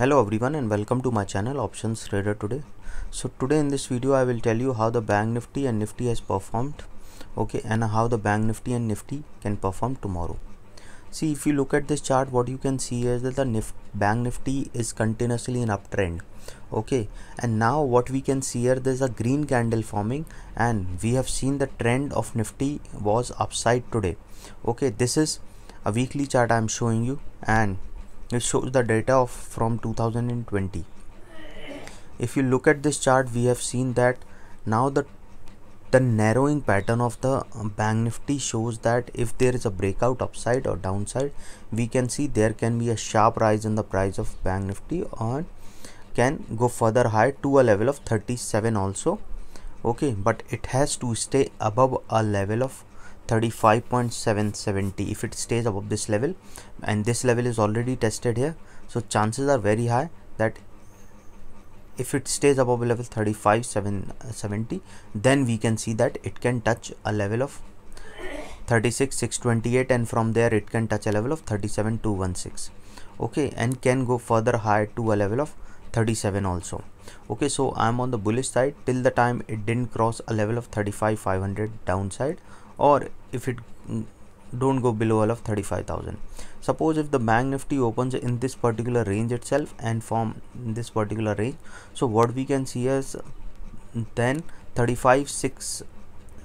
hello everyone and welcome to my channel options trader today so today in this video i will tell you how the bank nifty and nifty has performed okay and how the bank nifty and nifty can perform tomorrow see if you look at this chart what you can see is that the Nif bank nifty is continuously in uptrend okay and now what we can see here there's a green candle forming and we have seen the trend of nifty was upside today okay this is a weekly chart i'm showing you and it shows the data of from 2020 if you look at this chart we have seen that now the the narrowing pattern of the uh, bank nifty shows that if there is a breakout upside or downside we can see there can be a sharp rise in the price of bank nifty and can go further high to a level of 37 also okay but it has to stay above a level of 35.770 if it stays above this level and this level is already tested here so chances are very high that if it stays above level 35770 then we can see that it can touch a level of 36628 and from there it can touch a level of 37216 okay and can go further higher to a level of 37 also okay so i'm on the bullish side till the time it didn't cross a level of 35500 downside or if it don't go below all of 35000 suppose if the bank nifty opens in this particular range itself and form this particular range so what we can see is then 35 6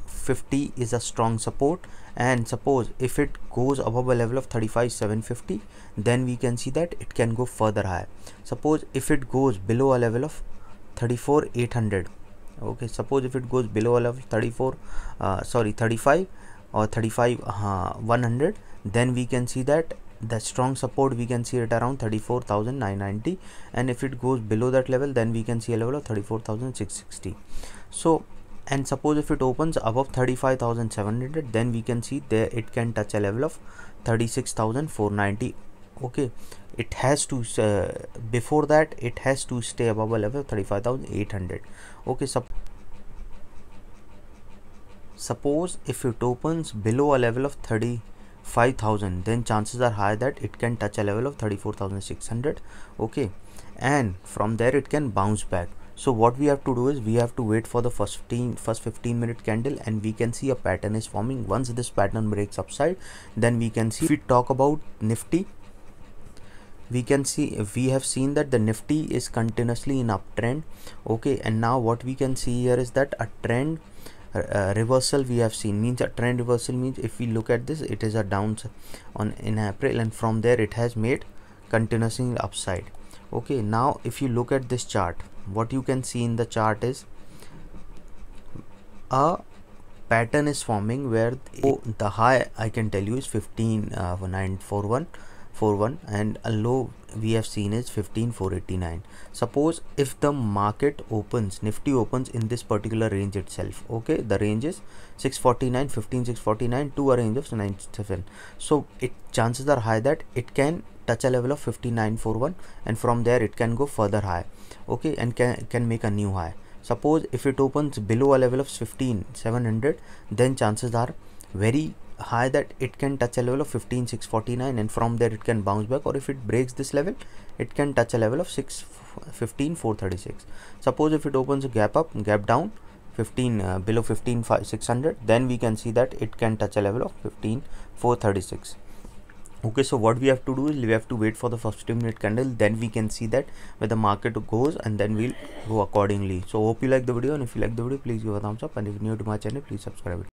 50 is a strong support and suppose if it goes above a level of 35 750 then we can see that it can go further higher suppose if it goes below a level of 34 800 okay suppose if it goes below a level 34 uh, sorry 35 or 35 uh, 100 then we can see that the strong support we can see it around 34,990 and if it goes below that level then we can see a level of 34,660 so and suppose if it opens above 35,700 then we can see there it can touch a level of 36,490 okay it has to uh, before that it has to stay above a level of 35,800 okay so Suppose if it opens below a level of 35,000 then chances are high that it can touch a level of 34,600 okay and from there it can bounce back so what we have to do is we have to wait for the first 15 first 15 minute candle and we can see a pattern is forming once this pattern breaks upside then we can see if we talk about nifty we can see if we have seen that the nifty is continuously in uptrend okay and now what we can see here is that a trend uh, reversal we have seen means a trend reversal means if we look at this it is a downs on in April and from there it has made continuously upside okay now if you look at this chart what you can see in the chart is a pattern is forming where the, the high I can tell you is 15 uh, 941 41 and a low we have seen is 15489 suppose if the market opens nifty opens in this particular range itself okay the range is 649 15 649 to a range of 97 so it chances are high that it can touch a level of 5941 and from there it can go further high okay and can can make a new high suppose if it opens below a level of 15 700 then chances are very high that it can touch a level of 15649 and from there it can bounce back or if it breaks this level it can touch a level of 615436 suppose if it opens a gap up gap down 15 uh, below 15 600 then we can see that it can touch a level of 15 436 okay so what we have to do is we have to wait for the first 15 minute candle then we can see that where the market goes and then we'll go accordingly so hope you like the video and if you like the video please give a thumbs up and if you're new to my channel please subscribe